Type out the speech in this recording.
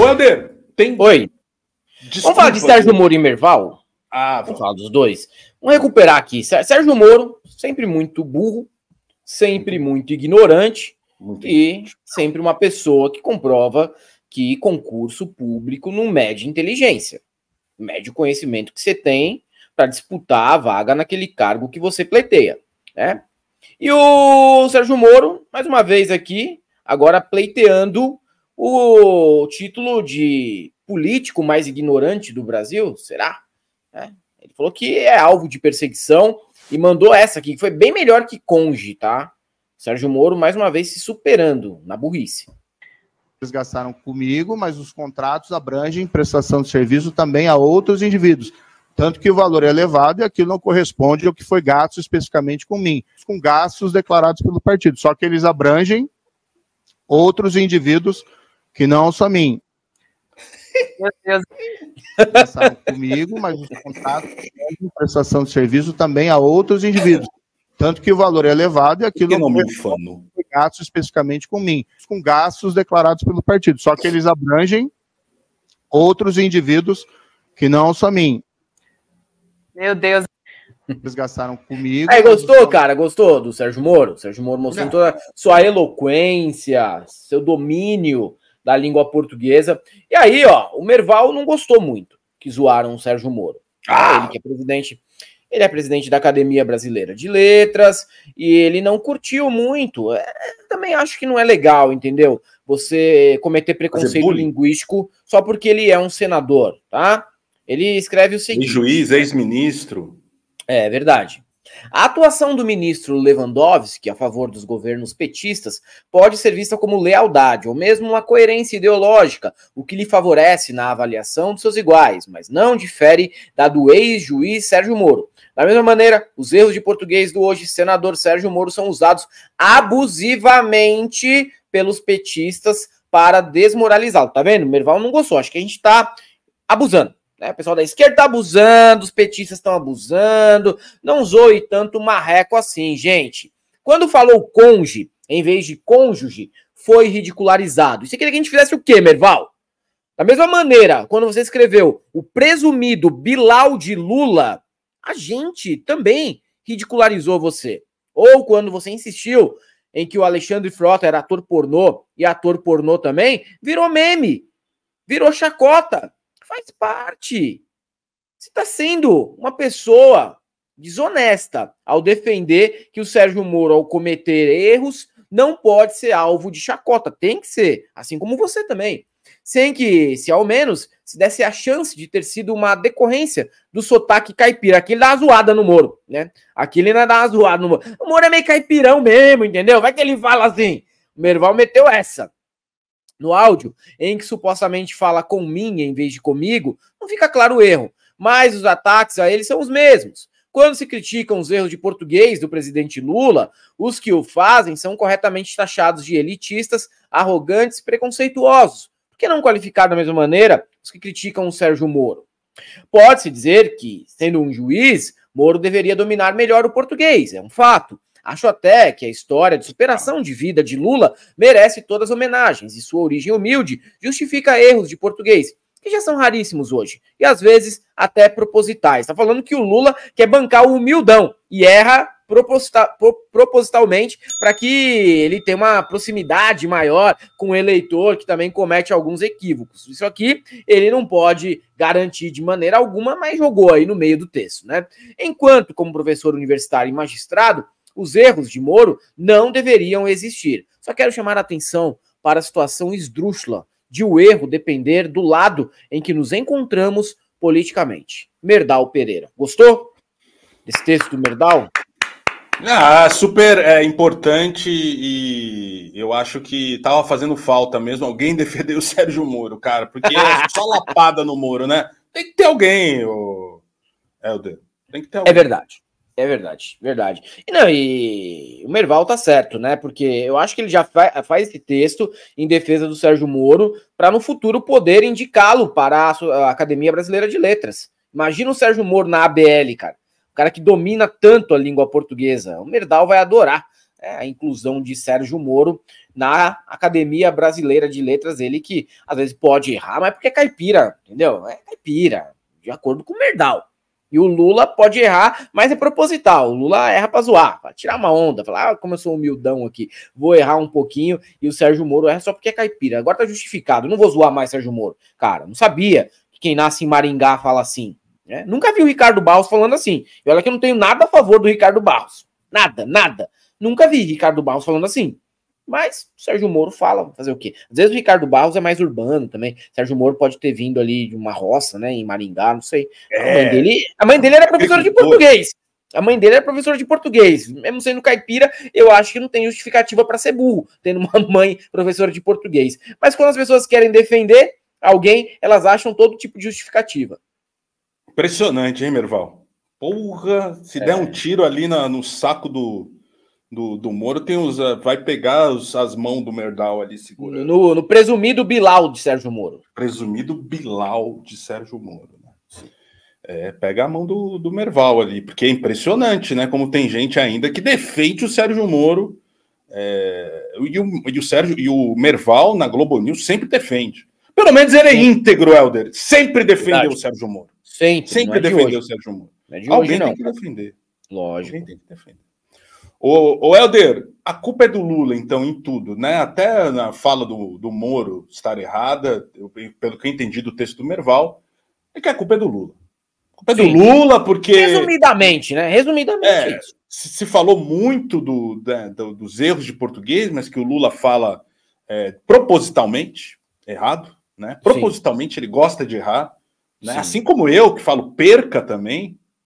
Ô, Helder, tem. Oi. Desculpa, vamos falar de Sérgio Moro e Merval? Ah, vamos falar dos dois. Vamos recuperar aqui. Sérgio Moro, sempre muito burro, sempre uhum. muito ignorante muito e sempre uma pessoa que comprova que concurso público não mede inteligência. Mede o conhecimento que você tem para disputar a vaga naquele cargo que você pleiteia, né? E o Sérgio Moro, mais uma vez aqui, agora pleiteando o título de político mais ignorante do Brasil, será? É. Ele falou que é alvo de perseguição e mandou essa aqui, que foi bem melhor que Conge, tá? Sérgio Moro, mais uma vez, se superando na burrice. Eles gastaram comigo, mas os contratos abrangem prestação de serviço também a outros indivíduos. Tanto que o valor é elevado e aquilo não corresponde ao que foi gasto especificamente com mim, com gastos declarados pelo partido. Só que eles abrangem outros indivíduos que não só mim. Meu Deus. comigo, mas os contratos de prestação de serviço também a outros indivíduos. Tanto que o valor é elevado e aquilo que nome infano? gastos especificamente com mim, com gastos declarados pelo partido. Só que eles abrangem outros indivíduos que não só mim. Meu Deus. Eles gastaram comigo. É, Aí, gostou, cara? Gostou do Sérgio Moro? Sérgio Moro mostrou toda a sua eloquência, seu domínio da língua portuguesa. E aí, ó, o Merval não gostou muito que zoaram o Sérgio Moro. Ah. Né, ele que é presidente, ele é presidente da Academia Brasileira de Letras e ele não curtiu muito. É, também acho que não é legal, entendeu? Você cometer preconceito linguístico só porque ele é um senador, tá? Ele escreve o é seguinte: e juiz, ex-ministro. É verdade. A atuação do ministro Lewandowski a favor dos governos petistas pode ser vista como lealdade ou mesmo uma coerência ideológica, o que lhe favorece na avaliação de seus iguais, mas não difere da do ex-juiz Sérgio Moro. Da mesma maneira, os erros de português do hoje senador Sérgio Moro são usados abusivamente pelos petistas para desmoralizá-lo. Tá vendo? O Merval não gostou. Acho que a gente está abusando. Né? O pessoal da esquerda está abusando, os petistas estão abusando. Não zoe tanto marreco assim, gente. Quando falou conge, em vez de cônjuge, foi ridicularizado. Isso queria é que a gente fizesse o quê, Merval? Da mesma maneira, quando você escreveu o presumido Bilal de Lula, a gente também ridicularizou você. Ou quando você insistiu em que o Alexandre Frota era ator pornô e ator pornô também, virou meme, virou chacota. Faz parte. Você está sendo uma pessoa desonesta ao defender que o Sérgio Moro, ao cometer erros, não pode ser alvo de chacota. Tem que ser, assim como você também. Sem que, se ao menos, se desse a chance de ter sido uma decorrência do sotaque caipira. Aquele dá uma zoada no Moro, né? Aquele ainda dá uma zoada no Moro. O Moro é meio caipirão mesmo, entendeu? Vai que ele fala assim. O Merval meteu essa no áudio, em que supostamente fala com mim em vez de comigo, não fica claro o erro, mas os ataques a ele são os mesmos. Quando se criticam os erros de português do presidente Lula, os que o fazem são corretamente taxados de elitistas, arrogantes, preconceituosos. Por que não qualificar da mesma maneira os que criticam o Sérgio Moro? Pode-se dizer que, sendo um juiz, Moro deveria dominar melhor o português, é um fato. Acho até que a história de superação de vida de Lula merece todas as homenagens e sua origem humilde justifica erros de português, que já são raríssimos hoje, e às vezes até propositais. Está falando que o Lula quer bancar o humildão e erra proposita pro propositalmente para que ele tenha uma proximidade maior com o eleitor que também comete alguns equívocos. Isso aqui ele não pode garantir de maneira alguma, mas jogou aí no meio do texto, né? Enquanto, como professor universitário e magistrado, os erros de Moro não deveriam existir. Só quero chamar a atenção para a situação esdrúxula de o erro depender do lado em que nos encontramos politicamente. Merdal Pereira. Gostou desse texto do Merdal? Ah, super é, importante e eu acho que tava fazendo falta mesmo alguém defender o Sérgio Moro, cara, porque é só lapada no Moro, né? Tem que ter alguém, o Helder. Tem que ter é alguém. É verdade. É verdade, verdade. E não, e o Merval tá certo, né? Porque eu acho que ele já fa faz esse texto em defesa do Sérgio Moro para no futuro poder indicá-lo para a Academia Brasileira de Letras. Imagina o Sérgio Moro na ABL, cara. O cara que domina tanto a língua portuguesa. O Merdal vai adorar né, a inclusão de Sérgio Moro na Academia Brasileira de Letras. Ele que às vezes pode errar, mas é porque é caipira, entendeu? É caipira, de acordo com o Merdal. E o Lula pode errar, mas é proposital. O Lula erra pra zoar, pra tirar uma onda, falar, ah, como eu sou humildão aqui, vou errar um pouquinho. E o Sérgio Moro erra só porque é caipira. Agora tá justificado. Não vou zoar mais Sérgio Moro. Cara, não sabia que quem nasce em Maringá fala assim. Né? Nunca vi o Ricardo Barros falando assim. E olha que eu não tenho nada a favor do Ricardo Barros. Nada, nada. Nunca vi Ricardo Barros falando assim. Mas Sérgio Moro fala, fazer o quê? Às vezes o Ricardo Barros é mais urbano também. Sérgio Moro pode ter vindo ali de uma roça, né, em Maringá, não sei. É. A, mãe é. dele, a mãe dele era professora de português. A mãe dele era professora de português. Mesmo sendo caipira, eu acho que não tem justificativa para ser burro, tendo uma mãe professora de português. Mas quando as pessoas querem defender alguém, elas acham todo tipo de justificativa. Impressionante, hein, Merval? Porra, se é. der um tiro ali na, no saco do, do, do Moro tem os, eh, vai pegar os, as mãos do Merdal ali segurando. No, no presumido Bilal de Sérgio Moro. Presumido Bilal de Sérgio Moro. Né? É, pega a mão do, do Merval ali, porque é impressionante, né? Como tem gente ainda que defende o Sérgio Moro. É, e, o, e, o, Sérgio e o Merval na Globo News sempre defende. Pelo menos ele é íntegro, Helder. Sempre defendeu Verdade. o Sérgio Moro. Sempre. Sempre é defendeu de o Sérgio Moro. É de Alguém hoje, tem que defender. Lógico. Alguém tem que defender. O, o Helder, a culpa é do Lula, então, em tudo, né? Até na fala do, do Moro estar errada, eu, pelo que eu entendi do texto do Merval, é que a culpa é do Lula. A culpa é Sim. do Lula, porque. Resumidamente, né? Resumidamente. É, se, falou muito do, do, dos erros de português, mas que o Lula fala é, propositalmente errado, né? Propositalmente Sim. ele gosta de errar, né? Assim como eu, que falo perca também,